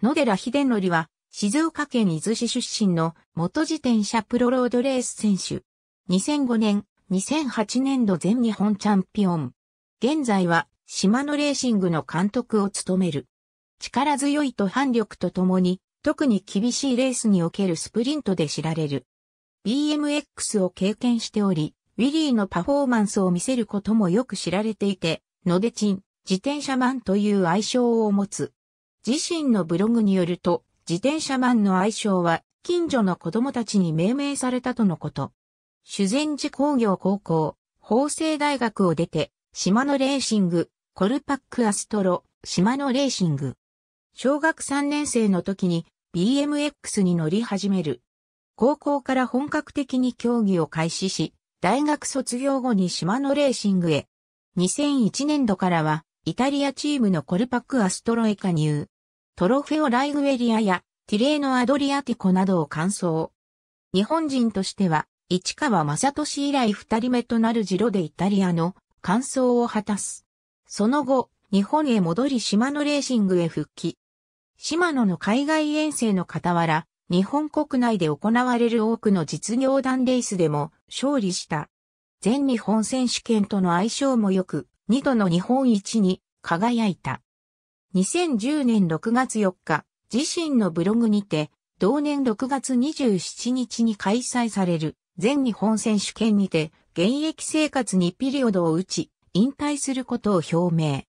野寺秀則は、静岡県伊豆市出身の元自転車プロロードレース選手。2005年、2008年度全日本チャンピオン。現在は、島野レーシングの監督を務める。力強いと反力とともに、特に厳しいレースにおけるスプリントで知られる。BMX を経験しており、ウィリーのパフォーマンスを見せることもよく知られていて、のでちん、自転車マンという愛称を持つ。自身のブログによると、自転車マンの愛称は、近所の子供たちに命名されたとのこと。修善寺工業高校、法政大学を出て、島のレーシング、コルパックアストロ、島のレーシング。小学3年生の時に BMX に乗り始める。高校から本格的に競技を開始し、大学卒業後に島のレーシングへ。2001年度からはイタリアチームのコルパックアストロエ加入。トロフェオライグエリアやティレーノアドリアティコなどを完走。日本人としては、市川正俊以来二人目となるジロでイタリアの完走を果たす。その後、日本へ戻り島のレーシングへ復帰。島野の海外遠征の傍ら、日本国内で行われる多くの実業団レースでも勝利した。全日本選手権との相性も良く、2度の日本一に輝いた。2010年6月4日、自身のブログにて、同年6月27日に開催される全日本選手権にて、現役生活にピリオドを打ち、引退することを表明。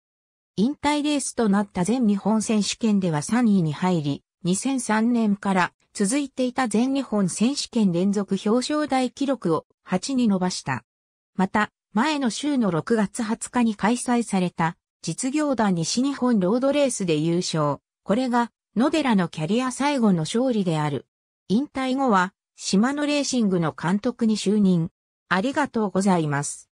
引退レースとなった全日本選手権では3位に入り、2003年から続いていた全日本選手権連続表彰台記録を8に伸ばした。また、前の週の6月20日に開催された実業団西日本ロードレースで優勝。これが、野寺のキャリア最後の勝利である。引退後は、島のレーシングの監督に就任。ありがとうございます。